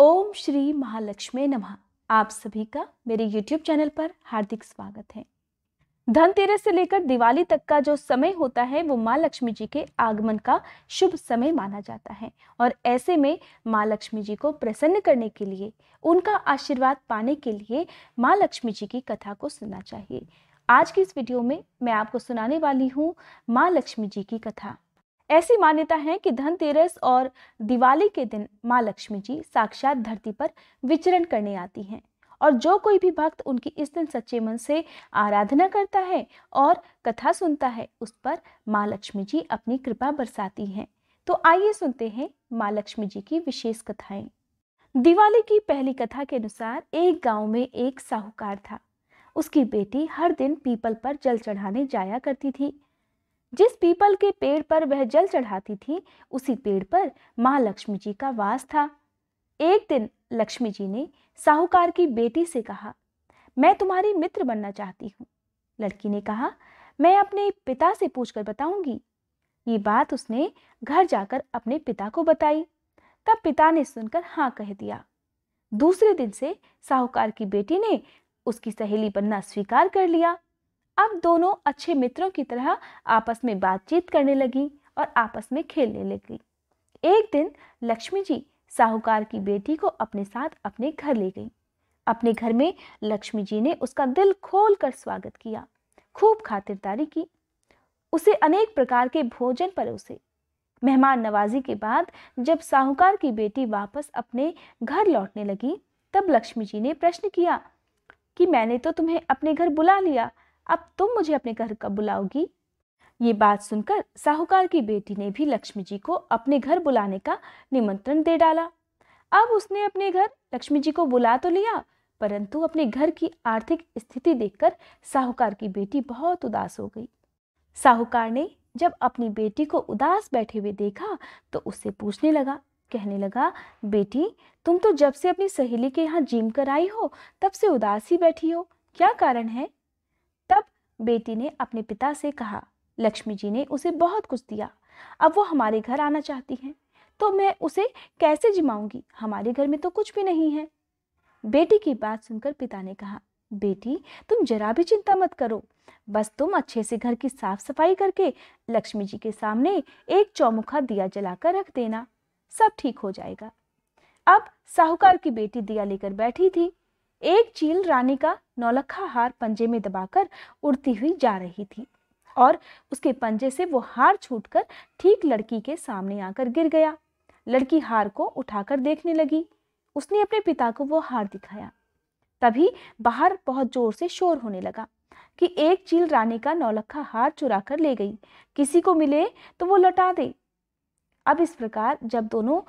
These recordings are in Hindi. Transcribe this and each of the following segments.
ओम श्री महालक्ष्मी नमः आप सभी का मेरे YouTube चैनल पर हार्दिक स्वागत है धनतेरस से लेकर दिवाली तक का जो समय होता है वो माँ लक्ष्मी जी के आगमन का शुभ समय माना जाता है और ऐसे में माँ लक्ष्मी जी को प्रसन्न करने के लिए उनका आशीर्वाद पाने के लिए माँ लक्ष्मी जी की कथा को सुनना चाहिए आज की इस वीडियो में मैं आपको सुनाने वाली हूँ माँ लक्ष्मी जी की कथा ऐसी मान्यता है कि धनतेरस और दिवाली के दिन माँ लक्ष्मी जी साक्षात धरती पर विचरण करने आती हैं और जो कोई भी भक्त उनकी इस दिन सच्चे मन से आराधना करता है और कथा सुनता है उस पर माँ लक्ष्मी जी अपनी कृपा बरसाती हैं तो आइए सुनते हैं माँ लक्ष्मी जी की विशेष कथाएं दिवाली की पहली कथा के अनुसार एक गांव में एक साहूकार था उसकी बेटी हर दिन पीपल पर जल चढ़ाने जाया करती थी जिस पीपल के पेड़ पर वह जल चढ़ाती थी उसी पेड़ पर माँ लक्ष्मी जी का वास था एक दिन लक्ष्मी जी ने साहूकार की बेटी से कहा मैं तुम्हारी मित्र बनना चाहती हूँ लड़की ने कहा मैं अपने पिता से पूछकर बताऊंगी ये बात उसने घर जाकर अपने पिता को बताई तब पिता ने सुनकर हाँ कह दिया दूसरे दिन से साहूकार की बेटी ने उसकी सहेली बनना स्वीकार कर लिया अब दोनों अच्छे मित्रों की तरह आपस में बातचीत करने लगी और आपस में खेलने लगी एक दिन लक्ष्मी जी साहूकार की बेटी को अपने साथ अपने घर ले गई अपने घर में लक्ष्मी जी ने उसका दिल खोल कर स्वागत किया खूब खातिरदारी की उसे अनेक प्रकार के भोजन परोसे मेहमान नवाजी के बाद जब साहूकार की बेटी वापस अपने घर लौटने लगी तब लक्ष्मी जी ने प्रश्न किया कि मैंने तो तुम्हें अपने घर बुला लिया अब तुम मुझे अपने घर कब बुलाओगी ये बात सुनकर साहूकार की बेटी ने भी लक्ष्मी जी को अपने घर बुलाने का निमंत्रण दे डाला अब उसने अपने घर लक्ष्मी जी को बुला तो लिया परंतु अपने घर की आर्थिक स्थिति देखकर साहूकार की बेटी बहुत उदास हो गई साहूकार ने जब अपनी बेटी को उदास बैठे हुए देखा तो उससे पूछने लगा कहने लगा बेटी तुम तो जब से अपनी सहेली के यहाँ जिम कर आई हो तब से उदास ही बैठी हो क्या कारण है बेटी ने अपने पिता से कहा लक्ष्मी जी ने उसे बहुत कुछ दिया अब वो हमारे घर आना चाहती हैं तो मैं उसे कैसे जिमाऊंगी हमारे घर में तो कुछ भी नहीं है बेटी की बात सुनकर पिता ने कहा बेटी तुम जरा भी चिंता मत करो बस तुम अच्छे से घर की साफ सफाई करके लक्ष्मी जी के सामने एक चौमुखा दिया जलाकर रख देना सब ठीक हो जाएगा अब साहूकार की बेटी दिया लेकर बैठी थी एक चील रानी का नौलखा हार पंजे में दबाकर उड़ती हुई जा रही थी और उसके पंजे से वो हार छूटकर ठीक लड़की के सामने आकर गिर गया लड़की हार को उठाकर देखने लगी उसने अपने पिता को वो हार दिखाया तभी बाहर बहुत जोर से शोर होने लगा कि एक चील रानी का नौलखा हार चुरा कर ले गई किसी को मिले तो वो लौटा दे अब इस प्रकार जब दोनों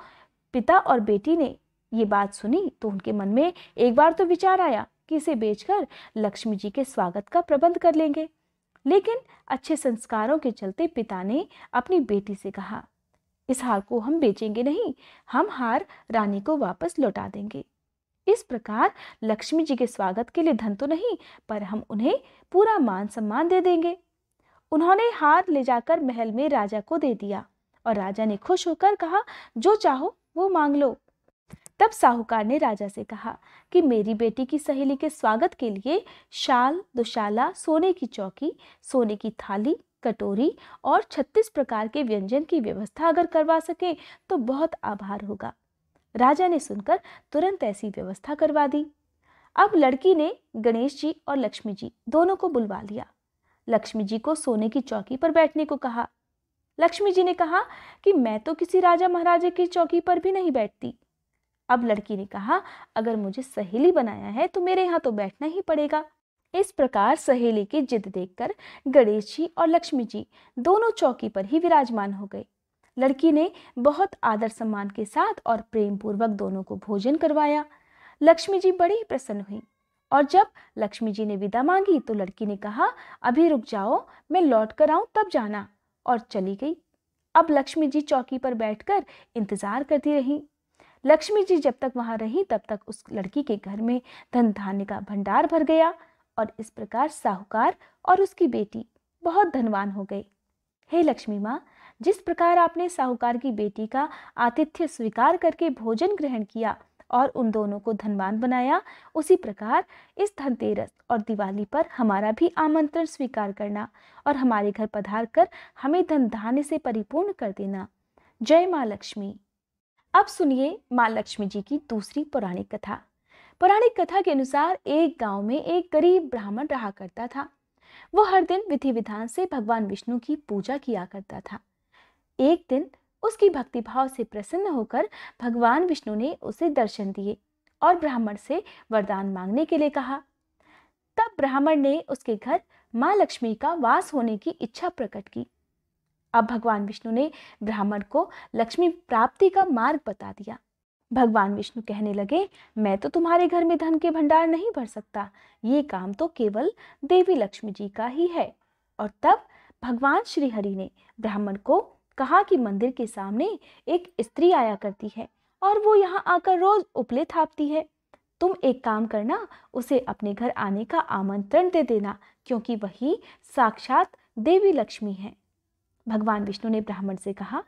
पिता और बेटी ने ये बात सुनी तो उनके मन में एक बार तो विचार आया चुटकी से बेचकर लक्ष्मी जी के स्वागत का प्रबंध कर लेंगे लेकिन अच्छे संस्कारों के चलते पिता ने अपनी बेटी से कहा इस हार को हम बेचेंगे नहीं हम हार रानी को वापस लौटा देंगे इस प्रकार लक्ष्मी जी के स्वागत के लिए धन तो नहीं पर हम उन्हें पूरा मान सम्मान दे देंगे उन्होंने हार ले जाकर महल में राजा को दे दिया और राजा ने खुश होकर कहा जो चाहो वो मांग लो तब साहूकार ने राजा से कहा कि मेरी बेटी की सहेली के स्वागत के लिए शाल दुशाला सोने की चौकी सोने की थाली कटोरी और छत्तीस प्रकार के व्यंजन की व्यवस्था अगर करवा सके तो बहुत आभार होगा राजा ने सुनकर तुरंत ऐसी व्यवस्था करवा दी अब लड़की ने गणेश जी और लक्ष्मी जी दोनों को बुलवा लिया लक्ष्मी जी को सोने की चौकी पर बैठने को कहा लक्ष्मी जी ने कहा कि मैं तो किसी राजा महाराजा की चौकी पर भी नहीं बैठती अब लड़की ने कहा अगर मुझे सहेली बनाया है तो मेरे यहाँ तो बैठना ही पड़ेगा इस प्रकार सहेली की जिद देखकर गणेश जी और लक्ष्मी जी दोनों चौकी पर ही विराजमान हो गए लड़की ने बहुत आदर सम्मान के साथ और प्रेम पूर्वक दोनों को भोजन करवाया लक्ष्मी जी बड़ी प्रसन्न हुई और जब लक्ष्मी जी ने विदा मांगी तो लड़की ने कहा अभी रुक जाओ मैं लौट कर आऊँ तब जाना और चली गई अब लक्ष्मी जी चौकी पर बैठकर इंतजार करती रहीं लक्ष्मी जी जब तक वहाँ रही तब तक उस लड़की के घर में धन धान्य का भंडार भर गया और इस प्रकार साहूकार और उसकी बेटी बहुत धनवान हो गई हे लक्ष्मी माँ जिस प्रकार आपने साहूकार की बेटी का आतिथ्य स्वीकार करके भोजन ग्रहण किया और उन दोनों को धनवान बनाया उसी प्रकार इस धनतेरस और दिवाली पर हमारा भी आमंत्रण स्वीकार करना और हमारे घर पधार कर हमें धन धान्य से परिपूर्ण कर देना जय माँ लक्ष्मी अब सुनिए माँ लक्ष्मी जी की दूसरी पौराणिक कथा पौराणिक कथा के अनुसार एक गांव में एक गरीब ब्राह्मण रहा करता था वो हर दिन विधि विधान से भगवान विष्णु की पूजा किया करता था एक दिन उसकी भक्तिभाव से प्रसन्न होकर भगवान विष्णु ने उसे दर्शन दिए और ब्राह्मण से वरदान मांगने के लिए कहा तब ब्राह्मण ने उसके घर माँ लक्ष्मी का वास होने की इच्छा प्रकट की अब भगवान विष्णु ने ब्राह्मण को लक्ष्मी प्राप्ति का मार्ग बता दिया भगवान विष्णु कहने लगे मैं तो तुम्हारे घर में धन के भंडार नहीं भर सकता ये काम तो केवल देवी लक्ष्मी जी का ही है और तब भगवान श्री हरि ने ब्राह्मण को कहा कि मंदिर के सामने एक स्त्री आया करती है और वो यहाँ आकर रोज उपले थापती है तुम एक काम करना उसे अपने घर आने का आमंत्रण दे देना क्योंकि वही साक्षात देवी लक्ष्मी है भगवान विष्णु ने ब्राह्मण से कहा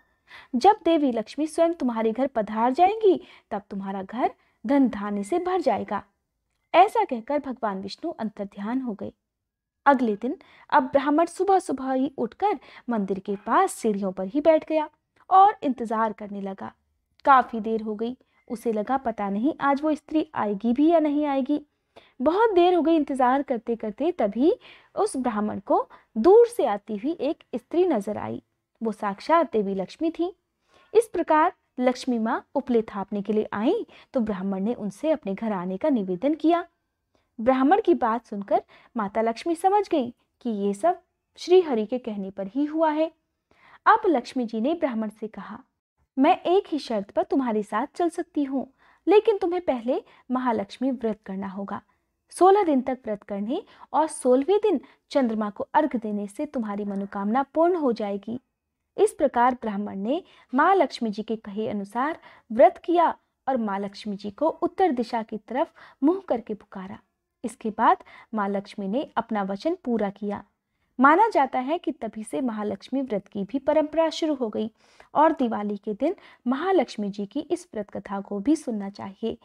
जब देवी लक्ष्मी स्वयं तुम्हारे घर पधार जाएंगी तब तुम्हारा घर धन धान्य से भर जाएगा ऐसा कहकर भगवान विष्णु अंतर ध्यान हो गए अगले दिन अब ब्राह्मण सुबह सुबह ही उठकर मंदिर के पास सीढ़ियों पर ही बैठ गया और इंतजार करने लगा काफी देर हो गई उसे लगा पता नहीं आज वो स्त्री आएगी भी या नहीं आएगी बहुत देर हो गई इंतज़ार करते करते तभी उस ब्राह्मण को दूर से आती हुई एक स्त्री नजर आई वो साक्षात देवी लक्ष्मी थी इस प्रकार लक्ष्मी माँ उपले थापने के लिए आई तो ब्राह्मण ने उनसे अपने घर आने का निवेदन किया ब्राह्मण की बात सुनकर माता लक्ष्मी समझ गई कि ये सब श्री हरि के कहने पर ही हुआ है अब लक्ष्मी जी ने ब्राह्मण से कहा मैं एक ही शर्त पर तुम्हारे साथ चल सकती हूँ लेकिन तुम्हें पहले महालक्ष्मी व्रत करना होगा सोलह दिन तक व्रत करने और सोलहवें दिन चंद्रमा को अर्घ देने से तुम्हारी मनोकामना पूर्ण हो जाएगी इस प्रकार ब्राह्मण ने माँ लक्ष्मी जी के कहे अनुसार व्रत किया और माँ लक्ष्मी जी को उत्तर दिशा की तरफ मुंह करके पुकारा इसके बाद माँ लक्ष्मी ने अपना वचन पूरा किया माना जाता है कि तभी से महालक्ष्मी व्रत की भी परंपरा शुरू हो गई और दिवाली के दिन महालक्ष्मी जी की इस व्रत कथा को भी सुनना चाहिए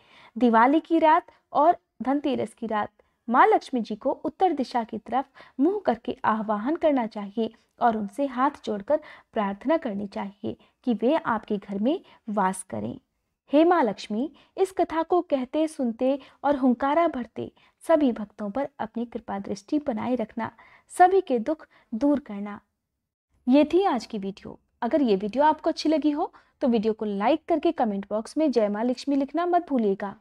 दिवाली की रात और धनतेरस की रात माँ लक्ष्मी जी को उत्तर दिशा की तरफ मुंह करके आह्वान करना चाहिए और उनसे हाथ जोड़कर प्रार्थना करनी चाहिए कि वे आपके घर में वास करें हे माँ लक्ष्मी इस कथा को कहते सुनते और हुंकारा भरते सभी भक्तों पर अपनी कृपा दृष्टि बनाए रखना सभी के दुख दूर करना ये थी आज की वीडियो अगर ये वीडियो आपको अच्छी लगी हो तो वीडियो को लाइक करके कमेंट बॉक्स में जय माँ लक्ष्मी लिखना मत भूलिएगा